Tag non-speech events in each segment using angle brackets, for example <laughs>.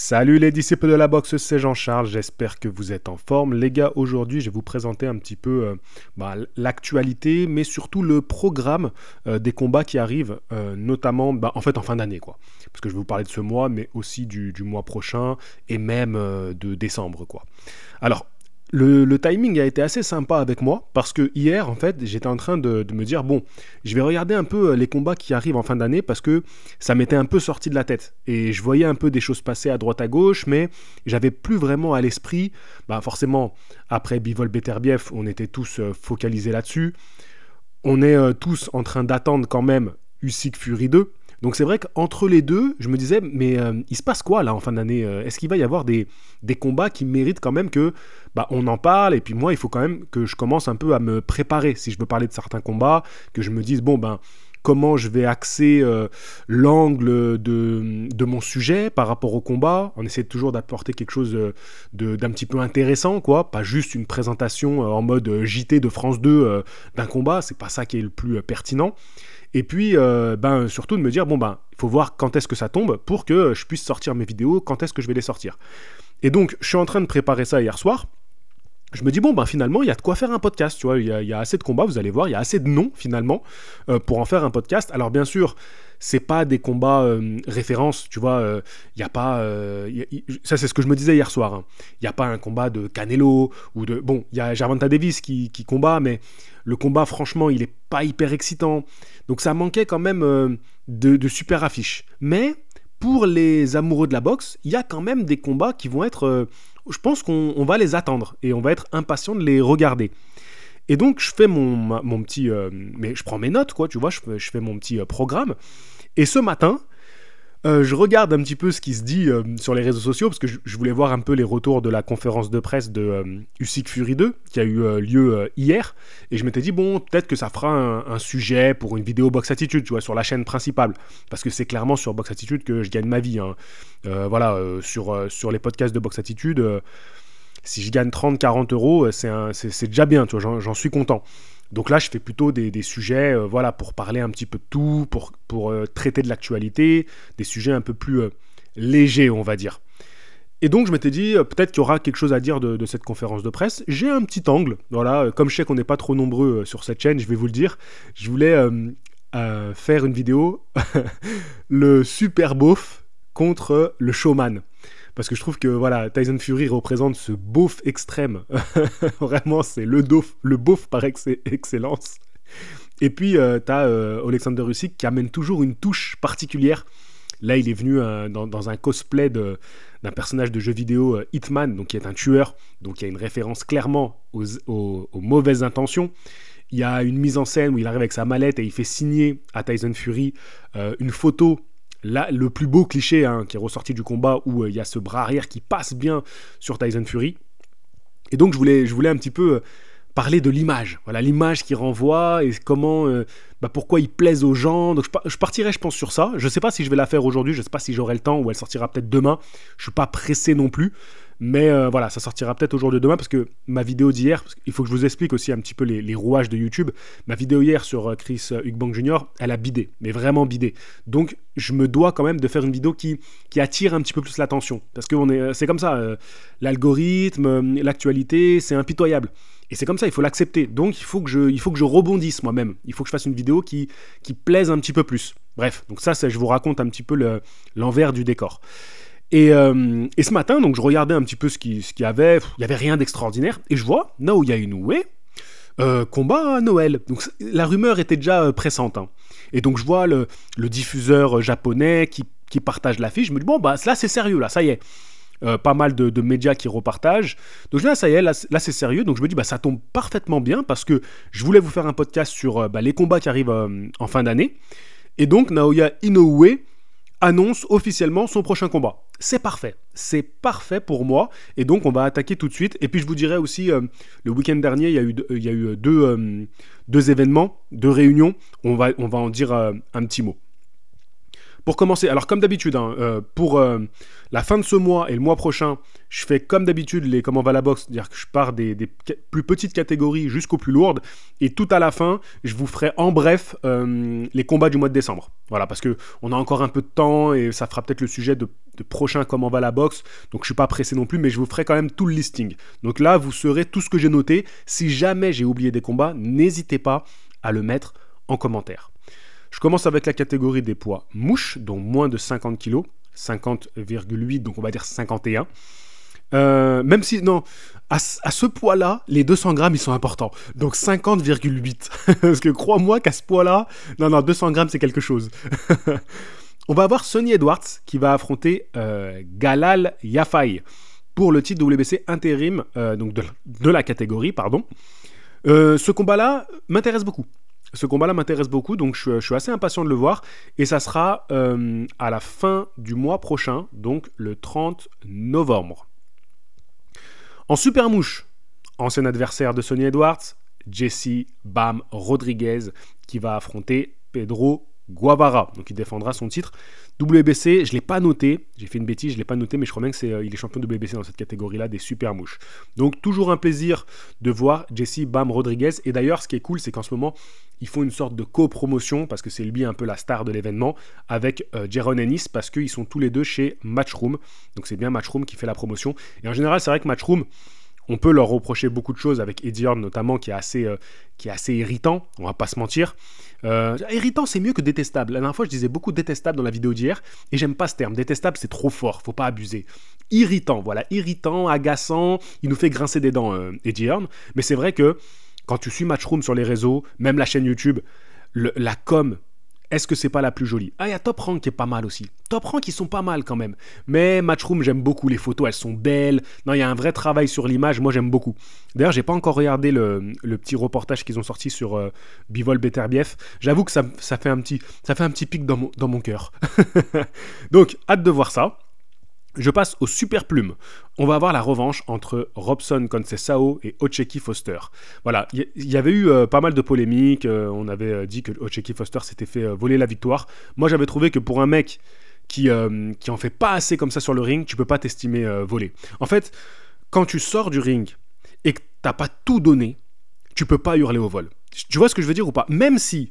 Salut les disciples de la boxe, c'est Jean-Charles, j'espère que vous êtes en forme. Les gars, aujourd'hui je vais vous présenter un petit peu euh, bah, l'actualité, mais surtout le programme euh, des combats qui arrivent, euh, notamment bah, en fait en fin d'année quoi. Parce que je vais vous parler de ce mois, mais aussi du, du mois prochain et même de décembre quoi. Alors le, timing a été assez sympa avec moi parce que hier, en fait, j'étais en train de, me dire bon, je vais regarder un peu euh, les combats qui arrivent en fin d'année parce que ça m'était un peu sorti de la tête et je voyais un peu des choses passer à droite à gauche, mais j'avais plus vraiment à l'esprit. Bah forcément, après Bivol Beterbiev, on était tous euh, focalisés là-dessus. On est euh, tous en train d'attendre quand même Usyk Fury 2 donc c'est vrai qu'entre les deux, je me disais, mais euh, il se passe quoi là en fin d'année euh? Est-ce qu'il va y avoir des, combats qui méritent quand même que bah, on en parle Et puis moi, il faut quand même que je commence un peu à me préparer si je veux parler de certains combats, que je me dise, bon ben comment je vais axer euh, l'angle de, mon sujet par rapport au combat. On essaie toujours d'apporter quelque chose d'un petit peu intéressant, quoi. Pas juste une présentation en mode JT de France 2 d'un combat. C'est pas ça qui est le plus pertinent. Et puis, euh, ben, surtout de me dire, bon, ben, il faut voir quand est-ce que ça tombe pour que je puisse sortir mes vidéos, quand est-ce que je vais les sortir. Et donc, je suis en train de préparer ça hier soir je me dis bon ben finalement il y a de quoi faire un podcast tu vois il y, a assez de combats vous allez voir il y a assez de noms finalement euh, pour en faire un podcast alors bien sûr c'est pas des combats euh, références tu vois euh, il a pas ça c'est ce que je me disais hier soir hein. il n'y a pas un combat de Canelo ou de bon il y a Gervonta Davis qui, combat mais le combat franchement il n'est pas hyper excitant donc ça manquait quand même de super affiches mais pour les amoureux de la boxe, il y a quand même des combats qui vont être... Euh, je pense qu'on va les attendre et on va être impatient de les regarder. Et donc je fais mon, mon petit... Euh, mais je prends mes notes, quoi, tu vois, je, je fais mon petit euh, programme. Et ce matin, euh, je regarde un petit peu ce qui se dit euh, sur les réseaux sociaux parce que je, voulais voir un peu les retours de la conférence de presse de euh, Fury 2 qui a eu euh, lieu hier et je m'étais dit bon peut-être que ça fera un, sujet pour une vidéo Box Attitude tu vois sur la chaîne principale parce que c'est clairement sur Box Attitude que je gagne ma vie hein. voilà sur, sur les podcasts de Box Attitude si je gagne 30-40 euros c'est déjà bien tu j'en suis content donc là, je fais plutôt des, sujets, euh, voilà, pour parler un petit peu de tout, pour, pour euh, traiter de l'actualité, des sujets un peu plus euh, légers, on va dire. Et donc, je m'étais dit, peut-être qu'il y aura quelque chose à dire de, cette conférence de presse. J'ai un petit angle, voilà, comme je sais qu'on n'est pas trop nombreux sur cette chaîne, je vais vous le dire. Je voulais faire une vidéo, <laughs> le super beauf contre le showman parce que je trouve que voilà, Tyson Fury représente ce beauf extrême. <laughs> Vraiment, c'est le, le beauf par excellence. Et puis, euh, tu as euh, Alexander Usyk qui amène toujours une touche particulière. Là, il est venu euh, dans, un cosplay d'un personnage de jeu vidéo Hitman, donc qui est un tueur. Donc, il y a une référence clairement aux, aux mauvaises intentions. Il y a une mise en scène où il arrive avec sa mallette et il fait signer à Tyson Fury une photo Là, le plus beau cliché hein, qui est ressorti du combat où euh, il y a ce bras arrière qui passe bien sur Tyson Fury. Et donc je voulais, je voulais un petit peu euh, parler de l'image. Voilà l'image qui renvoie et comment, euh, bah, pourquoi il plaise aux gens. Donc je, partirai, je pense, sur ça. Je ne sais pas si je vais la faire aujourd'hui. Je ne sais pas si j'aurai le temps ou elle sortira peut-être demain. Je suis pas pressé non plus. Mais euh, voilà, ça sortira peut-être aujourd'hui jour demain parce que ma vidéo d'hier, il faut que je vous explique aussi un petit peu les, rouages de YouTube. Ma vidéo hier sur euh, Chris euh, Huckbank Jr., elle a bidé, mais vraiment bidé. Donc je me dois quand même de faire une vidéo qui, attire un petit peu plus l'attention. Parce que c'est comme ça, l'algorithme, l'actualité, c'est impitoyable. Et c'est comme ça, il faut l'accepter. Donc il faut que je, rebondisse moi-même. Il faut que je fasse une vidéo qui, plaise un petit peu plus. Bref, donc ça, je vous raconte un petit peu l'envers du décor. Euh, et, ce matin, donc, je regardais un petit peu ce qu'il ce y avait. Il n'y avait rien d'extraordinaire. Et je vois Naoya Inoue euh, combat à Noël. Donc la rumeur était déjà euh, pressante. Hein. Et donc je vois le, diffuseur japonais qui, partage l'affiche. Je me dis, bon, bah là, c'est sérieux, là, ça y est. pas mal de, médias qui repartagent. Donc là, ah, ça y est, là, c'est sérieux. Donc je me dis, bah, ça tombe parfaitement bien parce que je voulais vous faire un podcast sur bah, les combats qui arrivent en fin d'année. Et donc, Naoya Inoue annonce officiellement son prochain combat c'est parfait. C'est parfait pour moi. Et donc, on va attaquer tout de suite. Et puis, je vous dirai aussi, euh, le week-end dernier, il y a eu, il y eu euh, deux, événements, deux réunions. On va, on va en dire euh, un petit mot. Pour commencer, alors comme d'habitude, hein, euh, pour euh, la fin de ce mois et le mois prochain, je fais comme d'habitude les comment va la boxe, c'est-à-dire que je pars des, plus petites catégories jusqu'aux plus lourdes, et tout à la fin, je vous ferai en bref euh, les combats du mois de décembre. Voilà, parce que on a encore un peu de temps et ça fera peut-être le sujet de, prochains « prochain comment va la boxe, donc je suis pas pressé non plus, mais je vous ferai quand même tout le listing. Donc là, vous saurez tout ce que j'ai noté. Si jamais j'ai oublié des combats, n'hésitez pas à le mettre en commentaire. Je commence avec la catégorie des poids mouches, dont moins de 50 kg, 50,8, donc on va dire 51. Euh, même si, non, à, ce poids-là, les 200 grammes, ils sont importants. Donc 50,8. <laughs> Parce que crois-moi qu'à ce poids-là, non, non, 200 grammes, c'est quelque chose. <laughs> on va avoir Sonny Edwards qui va affronter euh, Galal Yafai pour le titre WBC intérim, euh, donc de, de, la catégorie, pardon. ce combat-là m'intéresse beaucoup ce combat-là m'intéresse beaucoup, donc je, suis assez impatient de le voir. Et ça sera euh, à la fin du mois prochain, donc le 30 novembre. En super mouche, ancien adversaire de Sonny Edwards, Jesse Bam Rodriguez, qui va affronter Pedro Guavara. Donc il défendra son titre. WBC, je l'ai pas noté. J'ai fait une bêtise, je ne l'ai pas noté, mais je crois bien qu'il est, euh, il est champion de WBC dans cette catégorie-là des super mouches. Donc toujours un plaisir de voir Jesse Bam Rodriguez. Et d'ailleurs, ce qui est cool, c'est qu'en ce moment, ils font une sorte de copromotion, parce que c'est lui un peu la star de l'événement, avec euh, Jeron Jaron Ennis, parce qu'ils sont tous les deux chez Matchroom. Donc c'est bien Matchroom qui fait la promotion. Et en général, c'est vrai que Matchroom on peut leur reprocher beaucoup de choses avec Eddie Horn notamment qui est assez euh, qui est assez irritant, on va pas se mentir. Euh, irritant c'est mieux que détestable. La dernière fois je disais beaucoup détestable dans la vidéo d'hier et j'aime pas ce terme. Détestable c'est trop fort, faut pas abuser. Irritant, voilà, irritant, agaçant, il nous fait grincer des dents euh, Eddie mais c'est vrai que quand tu suis Matchroom sur les réseaux, même la chaîne YouTube, la com est-ce que c'est pas la plus jolie Ah, il y a Top Rank qui est pas mal aussi. Top Rank, ils sont pas mal quand même. Mais Matchroom, j'aime beaucoup. Les photos, elles sont belles. Non, il y a un vrai travail sur l'image. Moi, j'aime beaucoup. D'ailleurs, j'ai pas encore regardé le, petit reportage qu'ils ont sorti sur euh, bivol Bivol bief J'avoue que ça, fait un petit, ça fait un petit pic dans mon, dans mon cœur. <laughs> Donc, hâte de voir ça. Je passe au super plume. On va avoir la revanche entre Robson Concesao et Ocheki Foster. Voilà, il y, avait eu euh, pas mal de polémiques. Euh, on avait euh, dit que Ocheki Foster s'était fait voler la victoire. Moi, j'avais trouvé que pour un mec qui, qui en fait pas assez comme ça sur le ring, tu peux pas t'estimer volé. En fait, quand tu sors du ring et que t'as pas tout donné, tu peux pas hurler au vol. Tu vois ce que je veux dire ou pas Même si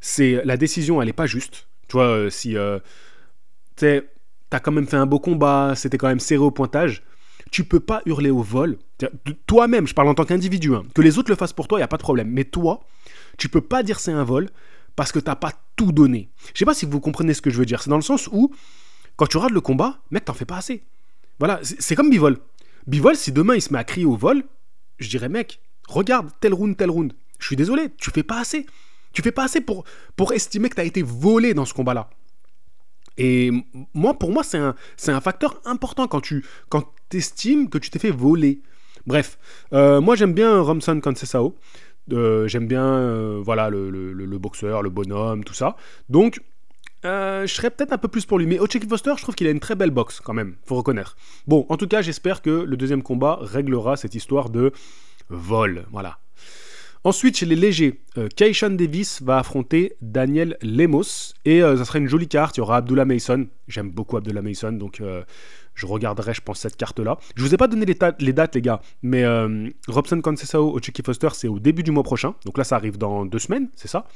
c'est la décision, elle est pas juste. Tu vois, si tu t'as quand même fait un beau combat, c'était quand même serré au pointage. Tu peux pas hurler au vol. Toi-même, je parle en tant qu'individu, hein, que les autres le fassent pour toi, il n'y a pas de problème. Mais toi, tu peux pas dire c'est un vol parce que t'as pas tout donné. Je sais pas si vous comprenez ce que je veux dire. C'est dans le sens où, quand tu rates le combat, mec, t'en fais pas assez. Voilà, c'est comme Bivol. Bivol, si demain il se met à crier au vol, je dirais, mec, regarde, tel round, tel round. Je suis désolé, tu fais pas assez. Tu fais pas assez pour, pour estimer que t'as été volé dans ce combat-là. Et moi, pour moi, c'est un, un, facteur important quand tu quand estimes que tu t'es fait voler. Bref, euh, moi j'aime bien Romson Concesao. Euh, j'aime bien euh, voilà le, le, le, boxeur, le bonhomme, tout ça. Donc, euh, je serais peut-être un peu plus pour lui. Mais Ocheki Foster, je trouve qu'il a une très belle boxe quand même, faut reconnaître. Bon, en tout cas, j'espère que le deuxième combat réglera cette histoire de vol. Voilà, Ensuite, chez les légers, euh, Davis va affronter Daniel Lemos. Et euh, ça sera une jolie carte. Il y aura Abdullah Mason. J'aime beaucoup Abdullah Mason, donc euh, je regarderai, je pense, cette carte-là. Je ne vous ai pas donné les, dates, les gars, mais euh, Robson Concesao au Chucky Foster, c'est au début du mois prochain. Donc là, ça arrive dans deux semaines, c'est ça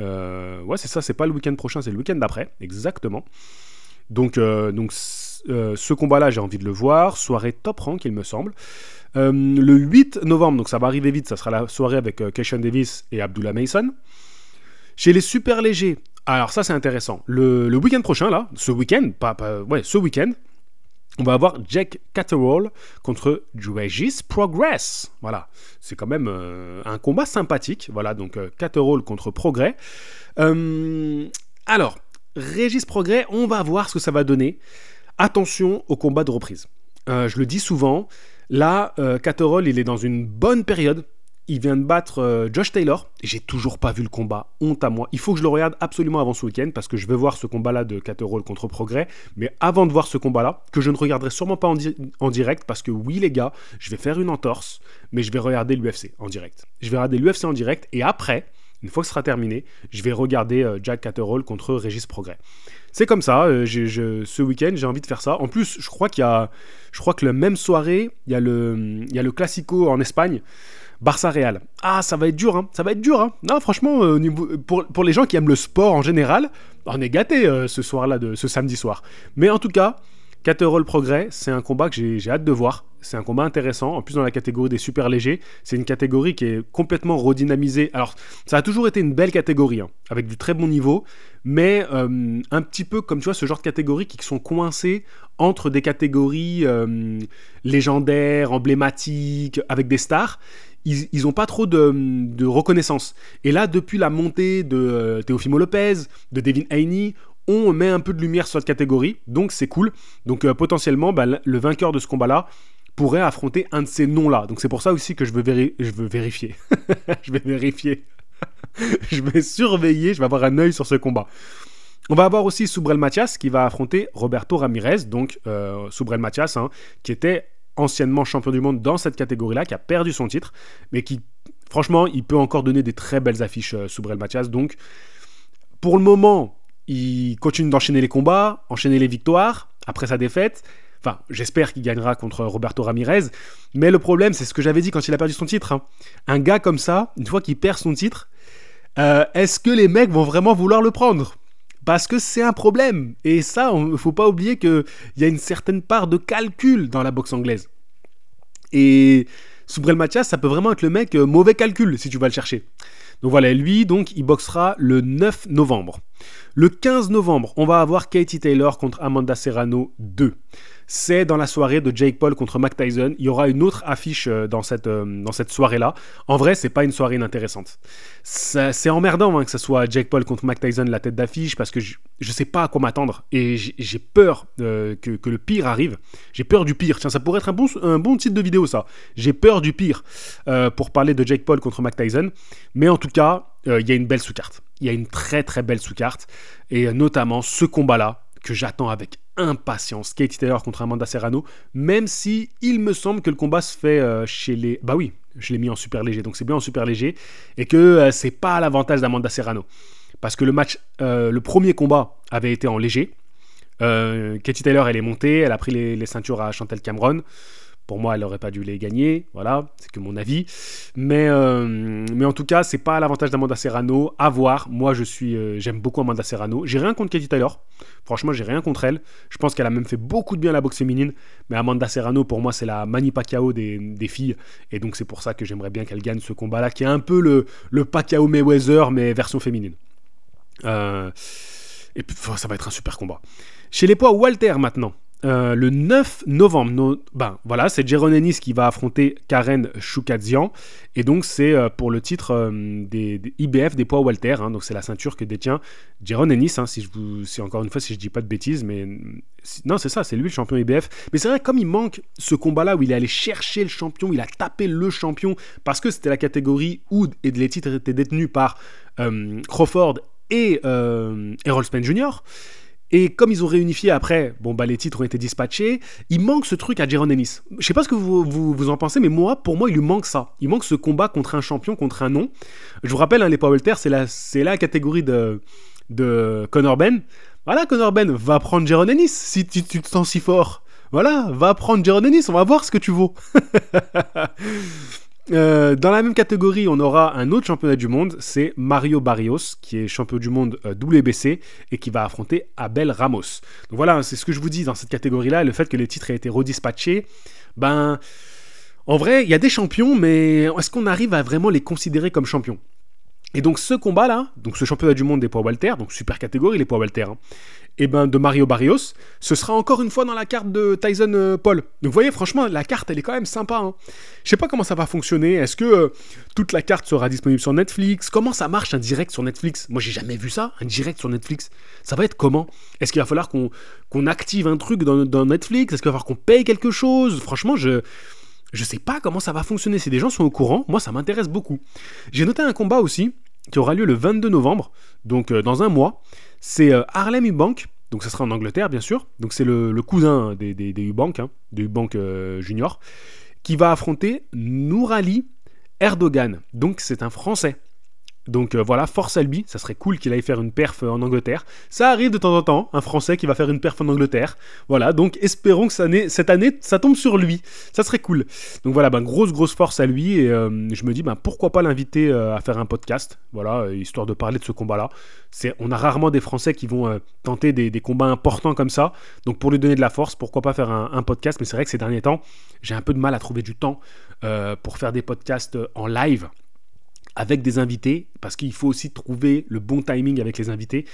Ouais, c'est ça, c'est pas le week-end prochain, c'est le week-end d'après, exactement. Donc, donc ce combat-là, j'ai envie de le voir. Soirée top rank, il me semble. Euh, le 8 novembre, donc ça va arriver vite, ça sera la soirée avec euh, Davis et Abdullah Mason. Chez les super légers, alors ça c'est intéressant. Le, week-end prochain, là, ce week-end, pas, ouais, ce week-end, on va avoir Jack Catterall contre Regis Progress. Voilà, c'est quand même euh, un combat sympathique. Voilà, donc euh, Catterall contre Progress. alors, Regis Progress, on va voir ce que ça va donner. Attention au combat de reprise. je le dis souvent, Là, euh, il est dans une bonne période. Il vient de battre euh, Josh Taylor. J'ai toujours pas vu le combat. Honte à moi. Il faut que je le regarde absolument avant ce week-end parce que je veux voir ce combat-là de Caterol contre Progrès. Mais avant de voir ce combat-là, que je ne regarderai sûrement pas en, direct parce que oui, les gars, je vais faire une entorse, mais je vais regarder l'UFC en direct. Je vais regarder l'UFC en direct et après, une fois que ce sera terminé, je vais regarder euh, Jack Caterol contre Régis Progrès c'est comme ça. Euh, ce week-end, j'ai envie de faire ça. En plus, je crois qu'il y a, je crois que la même soirée, il y a le, il le Classico en Espagne. Barça Real. Ah, ça va être dur, hein. ça va être dur. Hein. Non, franchement, euh, pour, pour, les gens qui aiment le sport en général, on est gâté euh, ce soir-là, ce samedi soir. Mais en tout cas, le Progrès, c'est un combat que j'ai hâte de voir c'est un combat intéressant. En plus, dans la catégorie des super légers, c'est une catégorie qui est complètement redynamisée. Alors, ça a toujours été une belle catégorie, hein, avec du très bon niveau, mais euh, un petit peu comme tu vois ce genre de catégorie qui sont coincées entre des catégories euh, légendaires, emblématiques, avec des stars ils n'ont pas trop de, reconnaissance. Et là, depuis la montée de euh, Teofimo Lopez, de Devin Haney, on met un peu de lumière sur cette catégorie, donc c'est cool. Donc potentiellement, bah, le vainqueur de ce combat-là pourrait affronter un de ces noms-là. Donc c'est pour ça aussi que je veux, je veux vérifier. <laughs> je vais vérifier. <laughs> je vais surveiller, je vais avoir un œil sur ce combat. On va avoir aussi Soubrel Mathias qui va affronter Roberto Ramirez, donc euh, Soubrel Mathias, hein, qui était anciennement champion du monde dans cette catégorie-là, qui a perdu son titre, mais qui, franchement, il peut encore donner des très belles affiches, euh, Soubrel Mathias. Donc, pour le moment, il continue d'enchaîner les combats, enchaîner les victoires après sa défaite. Enfin, j'espère qu'il gagnera contre Roberto Ramirez. Mais le problème, c'est ce que j'avais dit quand il a perdu son titre. Hein. Un gars comme ça, une fois qu'il perd son titre, euh, est-ce que les mecs vont vraiment vouloir le prendre parce que c'est un problème. Et ça, il ne faut pas oublier qu'il y a une certaine part de calcul dans la boxe anglaise. Et Soubrel Mathias, ça peut vraiment être le mec euh, mauvais calcul si tu vas le chercher. Donc voilà, lui, donc, il boxera le 9 novembre. Le 15 novembre, on va avoir Katie Taylor contre Amanda Serrano 2 c'est dans la soirée de Jake Paul contre Mac Tyson. Il y aura une autre affiche euh, dans cette, euh, dans cette soirée-là. En vrai, c'est pas une soirée inintéressante. C'est emmerdant hein, que ce soit Jake Paul contre Mac Tyson la tête d'affiche parce que je, ne sais pas à quoi m'attendre et j'ai peur euh, que, le pire arrive. J'ai peur du pire. Tiens, ça pourrait être un bon, un bon titre de vidéo, ça. J'ai peur du pire pour parler de Jake Paul contre Mac Tyson. Mais en tout cas, il y a une belle sous-carte. Il y a une très très belle sous-carte. Et notamment ce combat-là, que j'attends avec impatience. Katie Taylor contre Amanda Serrano, même si il me semble que le combat se fait euh, chez les... Bah oui, je l'ai mis en super léger, donc c'est bien en super léger, et que euh, c'est pas à l'avantage d'Amanda Serrano. Parce que le match, euh, le premier combat avait été en léger. Katie Taylor, elle est montée, elle a pris les, ceintures à Chantel Cameron. Pour moi, elle aurait pas dû les gagner, voilà, c'est que mon avis. Mais, euh, mais en tout cas, c'est pas à l'avantage d'Amanda Serrano. À voir. Moi, je suis, euh, j'aime beaucoup Amanda Serrano. J'ai rien contre Katie Taylor. Franchement, j'ai rien contre elle. Je pense qu'elle a même fait beaucoup de bien à la boxe féminine. Mais Amanda Serrano, pour moi, c'est la Mani Pacquiao des, filles. Et donc, c'est pour ça que j'aimerais bien qu'elle gagne ce combat-là, qui est un peu le, le Pacquiao Mayweather, mais version féminine. Euh, et puis, ça va être un super combat. Chez les poids Walter maintenant. Euh, le 9 novembre. ben, voilà, c'est Jérôme Ennis qui va affronter Karen Choukadzian. Et donc, c'est euh, pour le titre euh, des, IBF des poids Walter. Hein. donc, c'est la ceinture que détient Jérôme Ennis. Hein, si je vous, si, encore une fois, si je dis pas de bêtises, mais non, c'est ça, c'est lui le champion IBF. Mais c'est vrai, comme il manque ce combat-là où il est allé chercher le champion, il a tapé le champion parce que c'était la catégorie où et les titres étaient détenus par Crawford et Errol Spence Jr. Et comme ils ont réunifié après, bon bah les titres ont été dispatchés, il manque ce truc à Jaron Ennis. Je sais pas ce que vous, vous, en pensez, mais moi, pour moi, il lui manque ça. Il manque ce combat contre un champion, contre un nom. Je vous rappelle, hein, les Paul c'est la, c'est la catégorie de, de Conor Ben. Voilà, Conor Ben, va prendre Jaron Ennis si tu, te sens si fort. Voilà, va prendre Jaron Ennis, on va voir ce que tu vaux. <laughs> Euh, dans la même catégorie, on aura un autre championnat du monde, c'est Mario Barrios, qui est champion du monde euh, WBC et qui va affronter Abel Ramos. Donc voilà, hein, c'est ce que je vous dis dans cette catégorie-là, le fait que les titres aient été redispatchés, ben... En vrai, il y a des champions, mais est-ce qu'on arrive à vraiment les considérer comme champions et donc ce combat-là, donc ce championnat du monde des poids Walter, donc super catégorie les poids Walter, hein, eh ben, de Mario Barrios, ce sera encore une fois dans la carte de Tyson euh, Paul. Donc vous voyez, franchement, la carte, elle est quand même sympa. Hein. Je sais pas comment ça va fonctionner. Est-ce que euh, toute la carte sera disponible sur Netflix Comment ça marche un direct sur Netflix Moi, j'ai jamais vu ça, un direct sur Netflix. Ça va être comment Est-ce qu'il va falloir qu'on active un truc dans, Netflix Est-ce qu'il va falloir qu'on paye quelque chose Franchement, je... Je sais pas comment ça va fonctionner. Si des gens sont au courant, moi, ça m'intéresse beaucoup. J'ai noté un combat aussi qui aura lieu le 22 novembre, donc euh, dans un mois c'est euh, Harlem Eubank, donc ça sera en Angleterre bien sûr, donc c'est le, cousin des, des, des hein, euh, Junior, qui va affronter Nourali Erdogan, donc c'est un Français donc euh, voilà, force à lui. ça serait cool qu'il aille faire une perf euh, en Angleterre. Ça arrive de temps en temps, un Français qui va faire une perf en Angleterre. Voilà, donc espérons que ça cette année, ça tombe sur lui. Ça serait cool. Donc voilà, ben, grosse, grosse force à lui. Et euh, je me dis, ben, pourquoi pas l'inviter à faire un podcast, voilà, histoire de parler de ce combat-là. on a rarement des Français qui vont tenter des, combats importants comme ça. Donc pour lui donner de la force, pourquoi pas faire un, un podcast. Mais c'est vrai que ces derniers temps, j'ai un peu de mal à trouver du temps pour faire des podcasts en live avec des invités, parce qu'il faut aussi trouver le bon timing avec les invités.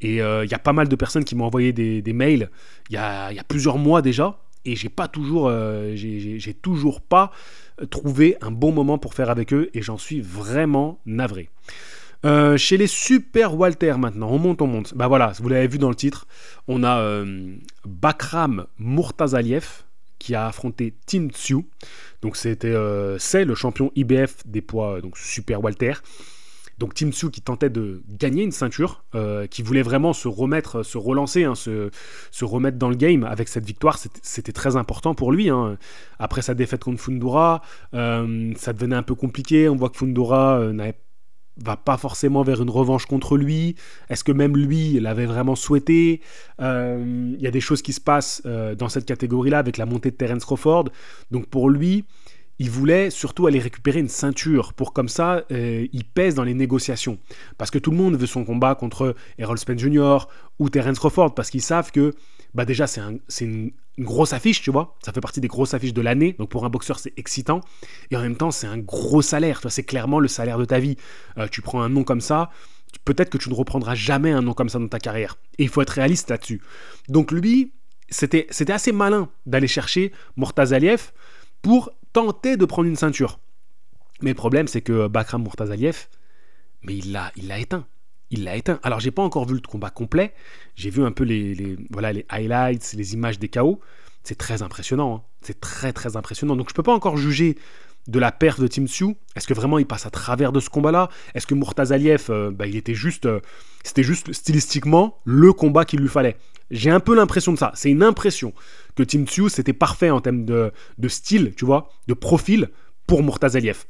Et euh, il y a pas mal de personnes qui m'ont envoyé des, mails il y a, plusieurs mois déjà, et j'ai pas toujours, euh, j'ai toujours pas euh, trouvé un bon moment pour faire avec eux, et j'en suis vraiment navré. chez les Super Walter maintenant, on monte, on monte. Bah voilà, vous l'avez vu dans le titre, on a Bakram Murtazaliev qui a affronté Tim Tsu. Donc c'était, euh, c'est le champion IBF des poids euh, donc super walter. Donc Tim Tsu qui tentait de gagner une ceinture, euh, qui voulait vraiment se remettre, se relancer, hein, se, remettre dans le game avec cette victoire, c'était très important pour lui. Hein. Après sa défaite contre Fundura, ça devenait un peu compliqué. On voit que Fundura n'avait va pas forcément vers une revanche contre lui Est-ce que même lui l'avait vraiment souhaité euh, Il y a des choses qui se passent euh, dans cette catégorie-là avec la montée de Terence Crawford. Donc pour lui, il voulait surtout aller récupérer une ceinture pour comme ça euh, il pèse dans les négociations parce que tout le monde veut son combat contre Errol Spence Jr ou Terence Crawford parce qu'ils savent que bah déjà c'est une, grosse affiche tu vois ça fait partie des grosses affiches de l'année donc pour un boxeur c'est excitant et en même temps c'est un gros salaire c'est clairement le salaire de ta vie euh, tu prends un nom comme ça peut-être que tu ne reprendras jamais un nom comme ça dans ta carrière et il faut être réaliste là-dessus donc lui c'était assez malin d'aller chercher Mortaz Aliyev pour Tenter de prendre une ceinture. Mais le problème, c'est que Bakram Murtazaliev, mais il l'a, il éteint. Il l'a éteint. Alors, j'ai pas encore vu le combat complet. J'ai vu un peu les, voilà, les highlights, les images des chaos. C'est très impressionnant. Hein. C'est très, très impressionnant. Donc, je peux pas encore juger de la perte de Tim Tsu Est-ce que vraiment il passe à travers de ce combat-là Est-ce que Murtazaliev, euh, bah, il était juste, euh, c'était juste stylistiquement le combat qu'il lui fallait j'ai un peu l'impression de ça. C'est une impression que Tim Tsu, c'était parfait en termes de, style, tu vois, de profil pour Murtaz Aliyev.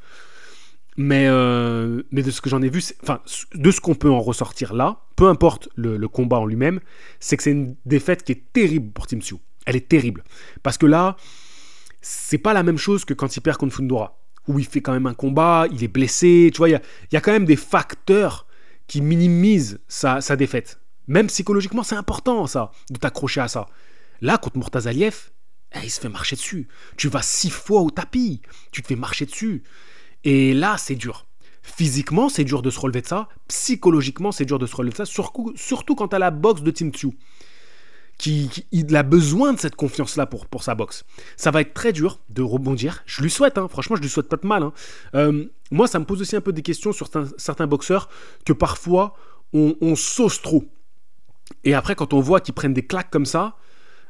Mais, euh, mais de ce que j'en ai vu, enfin, de ce qu'on peut en ressortir là, peu importe le, combat en lui-même, c'est que c'est une défaite qui est terrible pour Tim Tsu. Elle est terrible. Parce que là, c'est pas la même chose que quand il perd contre Fundora, où il fait quand même un combat, il est blessé, tu vois, il y, a, quand même des facteurs qui minimisent sa défaite. Même psychologiquement, c'est important, ça, de t'accrocher à ça. Là, contre Murtaz eh, il se fait marcher dessus. Tu vas six fois au tapis. Tu te fais marcher dessus. Et là, c'est dur. Physiquement, c'est dur de se relever de ça. Psychologiquement, c'est dur de se relever de ça. Surtout, surtout quand à la boxe de Tim Tsu. Qui, il a besoin de cette confiance-là pour, sa boxe. Ça va être très dur de rebondir. Je lui souhaite, hein. franchement, je lui souhaite pas de mal. Hein. Euh, moi, ça me pose aussi un peu des questions sur certains, boxeurs que parfois on, on, sauce trop. Et après, quand on voit qu'ils prennent des claques comme ça,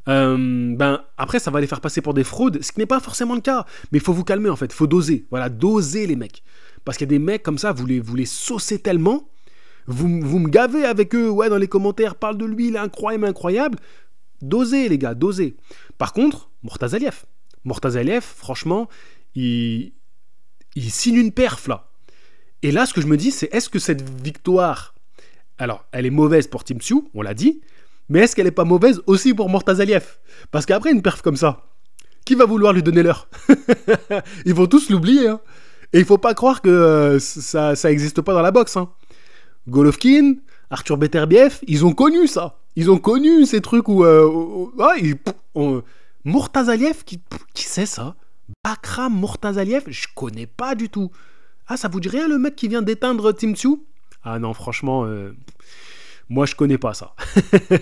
euh, ben après ça va les faire passer pour des fraudes, ce qui n'est pas forcément le cas. Mais il faut vous calmer en fait, faut doser, voilà, doser les mecs. Parce qu'il y a des mecs comme ça, vous les, vous les saucez tellement, vous, vous me gavez avec eux, ouais, dans les commentaires, parle de lui, il est incroyable, incroyable. Dosez les gars, doser. Par contre, Mortaz Aliyev, franchement, il, il signe une perf là. Et là, ce que je me dis, c'est est-ce que cette victoire alors, elle est mauvaise pour Tim Tsu, on l'a dit, mais est-ce qu'elle n'est pas mauvaise aussi pour Mortazaliev Parce qu'après une perf comme ça, qui va vouloir lui donner l'heure <laughs> Ils vont tous l'oublier. Hein. Et il faut pas croire que euh, ça n'existe pas dans la boxe. Hein. Golovkin, Arthur Beterbiev, ils ont connu ça. Ils ont connu ces trucs où... Euh, ah, qui, sait ça Bakram Mortazaliev, je connais pas du tout. Ah, ça vous dit rien le mec qui vient d'éteindre Tim Tsu ah non, franchement, euh, moi je connais pas ça.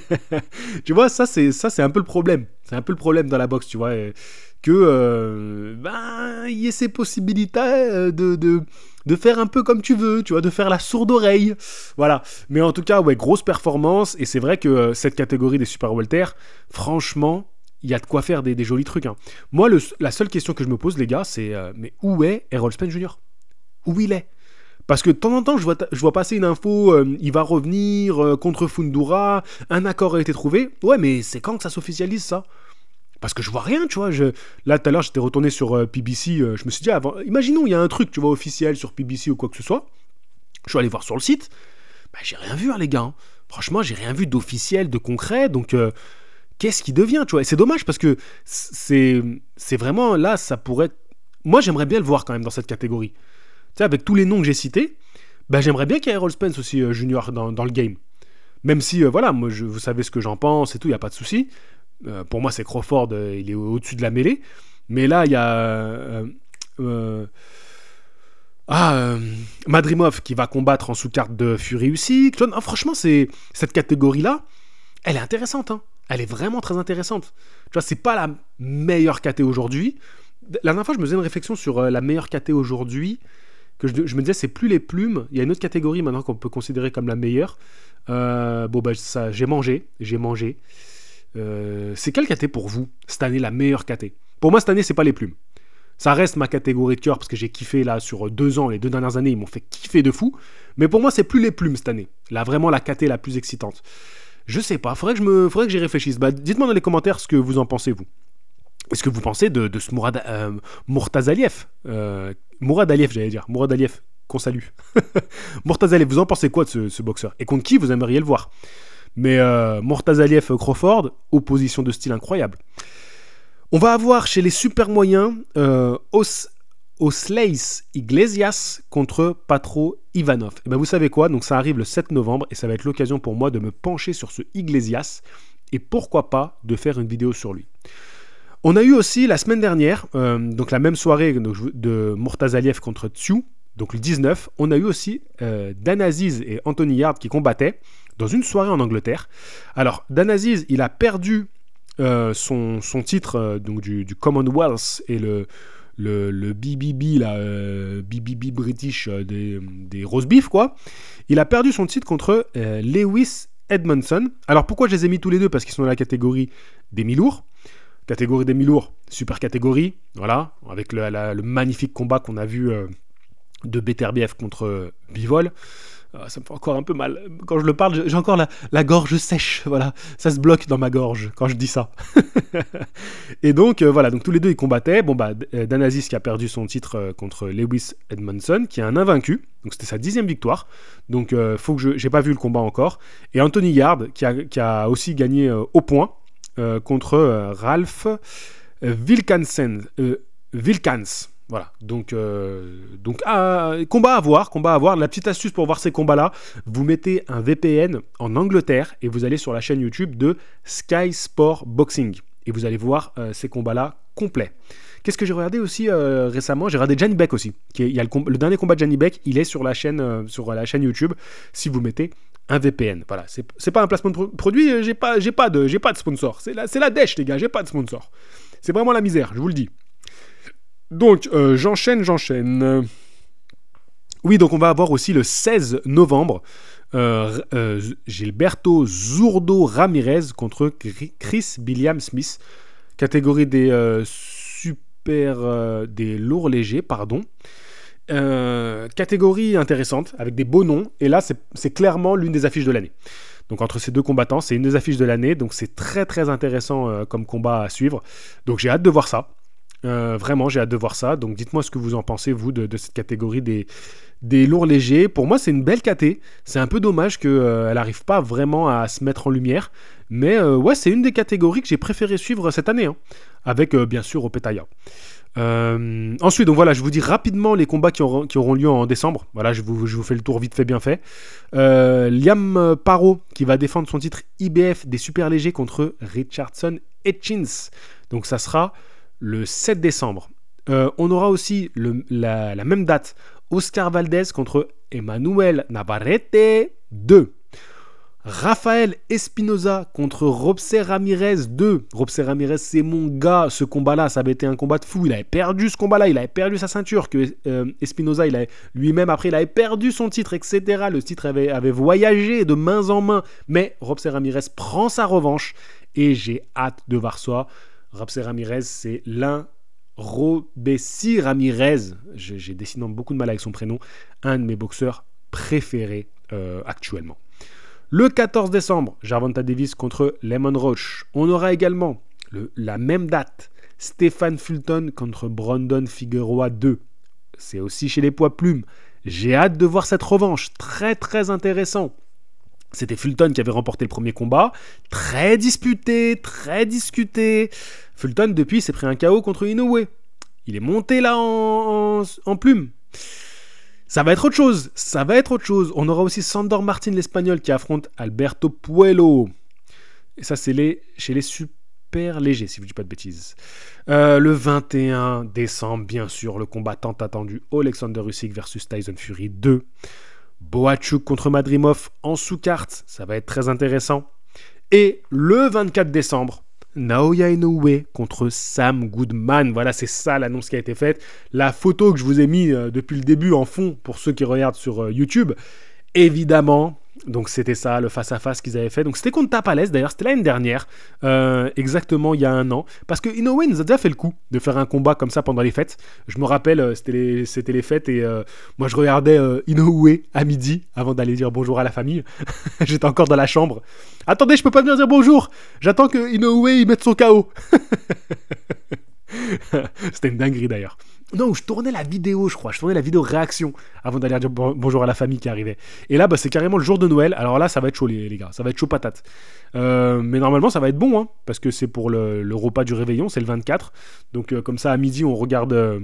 <laughs> tu vois, ça c'est ça c'est un peu le problème. C'est un peu le problème dans la boxe, tu vois, euh, que euh, ben, il y ait ces possibilités de, de faire un peu comme tu veux, tu vois, de faire la sourde oreille. Voilà. Mais en tout cas, ouais, grosse performance. Et c'est vrai que cette catégorie des super welter, franchement, il y a de quoi faire des, jolis trucs. Hein. Moi, la seule question que je me pose, les gars, c'est mais où est Errol Spence Jr. Où il est parce que de temps en temps, je vois, je vois passer une info, euh, il va revenir euh, contre Fundura, un accord a été trouvé. Ouais, mais c'est quand que ça s'officialise ça Parce que je vois rien, tu vois. Je... Là, tout à l'heure, j'étais retourné sur euh, PBC, je me suis dit, ah, avant... imaginons, il y a un truc, tu vois, officiel sur PBC ou quoi que ce soit. Je suis allé voir sur le site, bah, j'ai rien vu, hein, les gars. Hein. Franchement, j'ai rien vu d'officiel, de concret, donc qu'est-ce qui devient, tu vois Et c'est dommage parce que c'est vraiment, là, ça pourrait... Moi, j'aimerais bien le voir quand même dans cette catégorie sais, avec tous les noms que j'ai cités, bah, j'aimerais bien qu'il y ait Errol Spence aussi euh, junior dans, le game. Même si, euh, voilà, moi, vous savez ce que j'en pense et tout, il n'y a pas de souci. Euh, pour moi, c'est Crawford, il est au-dessus de la mêlée. Mais là, il y a... Ah, Madrimov qui va combattre en sous-carte de Fury franchement, c'est cette catégorie-là, elle est intéressante. Hein. Elle est vraiment très intéressante. Tu vois, c'est pas la meilleure KT aujourd'hui. La dernière fois, je me faisais une réflexion sur la meilleure KT aujourd'hui que je, me disais, c'est plus les plumes. Il y a une autre catégorie maintenant qu'on peut considérer comme la meilleure. Euh, bon, bah, ça, j'ai mangé, j'ai mangé. Euh, c'est quelle caté pour vous cette année la meilleure caté Pour moi cette année c'est pas les plumes. Ça reste ma catégorie de cœur parce que j'ai kiffé là sur deux ans, les deux dernières années ils m'ont fait kiffer de fou. Mais pour moi c'est plus les plumes cette année. Là vraiment la caté la plus excitante. Je sais pas, faudrait que je faudrait que j'y réfléchisse. Bah, dites-moi dans les commentaires ce que vous en pensez vous. Est-ce que vous pensez de, ce Mourad, euh, Mourad Aliyev, j'allais dire. Mourad Aliyev, qu'on salue. <laughs> Mortazaliev, vous en pensez quoi de ce, boxeur Et contre qui vous aimeriez le voir Mais euh, Aliyev, Crawford, opposition de style incroyable. On va avoir chez les super moyens euh, Os Osleis Iglesias contre Patro Ivanov. Et eh ben vous savez quoi Donc ça arrive le 7 novembre et ça va être l'occasion pour moi de me pencher sur ce Iglesias et pourquoi pas de faire une vidéo sur lui. On a eu aussi la semaine dernière, euh, donc la même soirée de, de Aliyev contre Tsu, donc le 19, on a eu aussi euh, Dan Aziz et Anthony Yard qui combattaient dans une soirée en Angleterre. Alors, Dan Aziz, il a perdu euh, son, son, titre donc du, Commonwealth et le, le, le BBB, la BBB British des, des beef, quoi. Il a perdu son titre contre Lewis Edmondson. Alors, pourquoi je les ai mis tous les deux Parce qu'ils sont dans la catégorie des mi-lourds. Catégorie des mi-lourds, super catégorie, voilà, avec le, magnifique combat qu'on a vu euh, de BTRBF contre euh, Bivol. Ah, ça me fait encore un peu mal. Quand je le parle, j'ai encore la, la, gorge sèche, <laughs> voilà. Ça se bloque dans ma gorge quand je dis ça. <laughs> et donc, euh, voilà, donc tous les deux, ils combattaient. Bon, bah, Danazis qui a perdu son titre contre Lewis Edmondson, qui est un invaincu. Donc c'était sa dixième victoire. Donc, faut que je... J'ai pas vu le combat encore. Et Anthony Yard, qui a, qui a aussi gagné au point euh, contre euh, Ralph Vilkansen, euh, Vilkans. Voilà, donc, donc ah, combat à voir, combat à voir. La petite astuce pour voir ces combats-là, vous mettez un VPN en Angleterre et vous allez sur la chaîne YouTube de Sky Sport Boxing. Et vous allez voir ces combats-là complets. Qu'est-ce que j'ai regardé aussi récemment J'ai regardé Johnny Beck aussi. a le, dernier combat de Johnny Beck, il est sur la chaîne, sur la chaîne YouTube. Si vous mettez un VPN. Voilà, c'est pas un placement de produit, euh, j'ai pas, pas, de, pas de sponsor. C'est la, la dèche, les gars, j'ai pas de sponsor. C'est vraiment la misère, je vous le dis. Donc, euh, j'enchaîne, j'enchaîne. Oui, donc on va avoir aussi le 16 novembre euh, Gilberto Zurdo Ramirez contre Chris William Smith, catégorie des super. des lourds légers, pardon. Euh, catégorie intéressante, avec des beaux noms, et là c'est clairement l'une des affiches de l'année. Donc entre ces deux combattants, c'est une des affiches de l'année, donc c'est très très intéressant euh, comme combat à suivre. Donc j'ai hâte de voir ça. Euh, vraiment, j'ai hâte de voir ça. Donc dites-moi ce que vous en pensez, vous, de, cette catégorie des, des, lourds légers. Pour moi, c'est une belle catégorie. C'est un peu dommage qu'elle n'arrive pas vraiment à se mettre en lumière. Mais ouais, c'est une des catégories que j'ai préféré suivre cette année. Hein. avec, bien sûr, Opetaya. Euh, ensuite, donc voilà, je vous dis rapidement les combats qui, auront, lieu en décembre. Voilà, je vous, je vous, fais le tour vite fait, bien fait. Euh, Liam Paro qui va défendre son titre IBF des super légers contre Richardson Hitchins. Donc ça sera le 7 décembre. Euh, on aura aussi le, la, la, même date Oscar Valdez contre Emmanuel Navarrete 2. Raphaël Espinoza contre Robser Ramirez 2. Robser Ramirez, c'est mon gars. Ce combat-là, ça avait été un combat de fou. Il avait perdu ce combat-là. Il avait perdu sa ceinture. Que euh, Espinoza, lui-même après, il avait perdu son titre, etc. Le titre avait, voyagé de main en main. Mais Robser Ramirez prend sa revanche et j'ai hâte de voir ça. Robser Ramirez, c'est l'un Robessi Ramirez, j'ai dessiné beaucoup de mal avec son prénom, un de mes boxeurs préférés euh, actuellement. Le 14 décembre, Jarvanta Davis contre Lemon Roche. On aura également la même date, Stéphane Fulton contre Brandon Figueroa 2. C'est aussi chez les poids plumes. J'ai hâte de voir cette revanche, très très intéressant. C'était Fulton qui avait remporté le premier combat, très disputé, très discuté. Fulton depuis s'est pris un KO contre Inoue. Il est monté là en, en plume. Ça va être autre chose, ça va être autre chose. On aura aussi Sandor Martin, l'Espagnol, qui affronte Alberto Puello. Et ça, c'est les, chez les super légers, si je ne dis pas de bêtises. Euh, le 21 décembre, bien sûr, le combat tant attendu Alexander Usyk versus Tyson Fury 2. Boachuk contre Madrimov en sous-carte, ça va être très intéressant. Et le 24 décembre, Naoya Inoue contre Sam Goodman. Voilà, c'est ça l'annonce qui a été faite. La photo que je vous ai mise euh, depuis le début en fond pour ceux qui regardent sur euh, YouTube, évidemment, donc c'était ça, le face-à-face qu'ils avaient fait. Donc c'était contre Tapalès, d'ailleurs, c'était l'année dernière, euh, exactement il y a un an. Parce que Inoue nous a déjà fait le coup de faire un combat comme ça pendant les fêtes. Je me rappelle, euh, c'était les, fêtes et euh, moi je regardais Inoue à midi avant d'aller dire bonjour à la famille. <laughs> J'étais encore dans la chambre. Attendez, je peux pas venir dire bonjour. J'attends que Inoue il mette son KO. <laughs> c'était une dinguerie d'ailleurs non, je tournais la vidéo, je crois. Je tournais la vidéo réaction avant d'aller dire bonjour à la famille qui arrivait. Et là, bah, c'est carrément le jour de Noël. Alors là, ça va être chaud, les, gars. Ça va être chaud patate. Euh, mais normalement, ça va être bon, hein, parce que c'est pour le, repas du réveillon, c'est le 24. Donc, euh, comme ça, à midi, on regarde. Euh,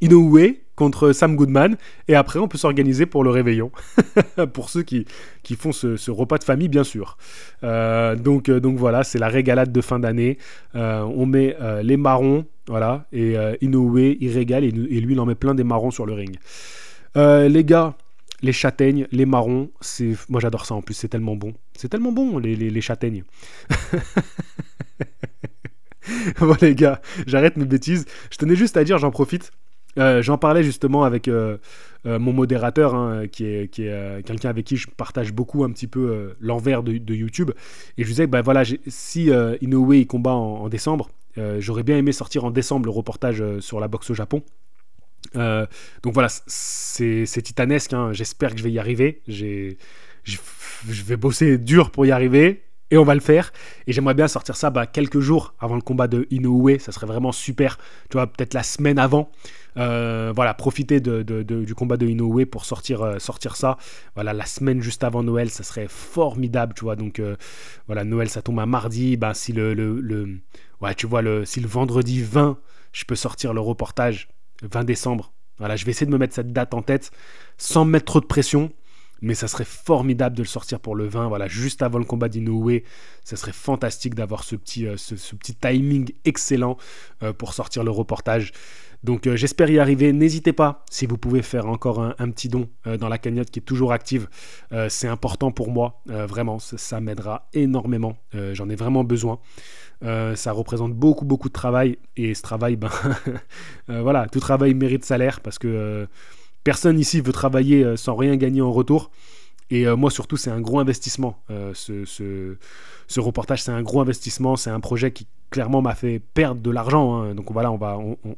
Inoue contre Sam Goodman. Et après, on peut s'organiser pour le réveillon. <laughs> pour ceux qui, qui font ce, repas de famille, bien sûr. Euh, donc, euh, donc voilà, c'est la régalade de fin d'année. Euh, on met les marrons, voilà. Et Inoue, il régale. Et, lui, il en met plein des marrons sur le ring. les gars, les châtaignes, les marrons, c'est moi j'adore ça en plus, c'est tellement bon. C'est tellement bon les, les châtaignes. <laughs> bon les gars, j'arrête mes bêtises. Je tenais juste à dire, j'en profite. Euh, j'en parlais justement avec euh, euh, mon modérateur, hein, qui est, quelqu'un avec qui je partage beaucoup un petit peu l'envers de, YouTube. Et je disais, bah, voilà, si Inoue combat en, décembre, j'aurais bien aimé sortir en décembre le reportage sur la boxe au Japon. donc voilà, c'est titanesque. Hein. J'espère que je vais y arriver. Je vais bosser dur pour y arriver. Et on va le faire. Et j'aimerais bien sortir ça bah, quelques jours avant le combat de Inoue. Ça serait vraiment super. Tu vois, peut-être la semaine avant. Euh, voilà, profiter du combat de Inoue pour euh, sortir, ça. Voilà, la semaine juste avant Noël, ça serait formidable. Tu vois, donc euh, voilà, Noël, ça tombe à mardi. Bah, si le, ouais, tu vois, le, si le vendredi 20, je peux sortir le reportage 20 décembre. Voilà, je vais essayer de me mettre cette date en tête sans mettre trop de pression mais ça serait formidable de le sortir pour le 20, voilà, juste avant le combat d'Inoue. Ça serait fantastique d'avoir ce petit, euh, ce, petit timing excellent euh, pour sortir le reportage. Donc euh, j'espère y arriver. N'hésitez pas, si vous pouvez faire encore un, petit don dans la cagnotte qui est toujours active, c'est important pour moi, vraiment, ça, m'aidera énormément, j'en ai vraiment besoin. ça représente beaucoup beaucoup de travail et ce travail ben <laughs> voilà tout travail mérite salaire parce que Personne ici veut travailler euh, sans rien gagner en retour. Et euh, moi, surtout, c'est un gros investissement. Euh, ce, reportage, c'est un gros investissement. C'est un projet qui, clairement, m'a fait perdre de l'argent. Hein. Donc voilà, on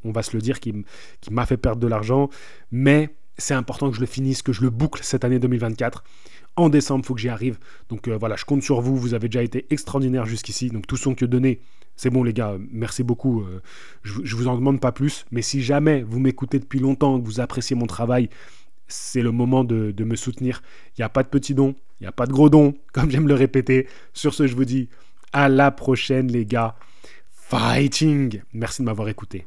va, se le dire, qui, m'a fait perdre de l'argent. Mais c'est important que je le finisse, que je le boucle cette année 2024. En décembre, il faut que j'y arrive. Donc voilà, je compte sur vous. Vous avez déjà été extraordinaire jusqu'ici. Donc tout son que donné, c'est bon les gars, merci beaucoup. Euh, je, ne vous en demande pas plus, mais si jamais vous m'écoutez depuis longtemps, que vous appréciez mon travail, c'est le moment de, de me soutenir. Il n'y a pas de petits dons, il n'y a pas de gros dons, <laughs> comme j'aime le répéter. Sur ce, je vous dis à la prochaine les gars. Fighting Merci de m'avoir écouté.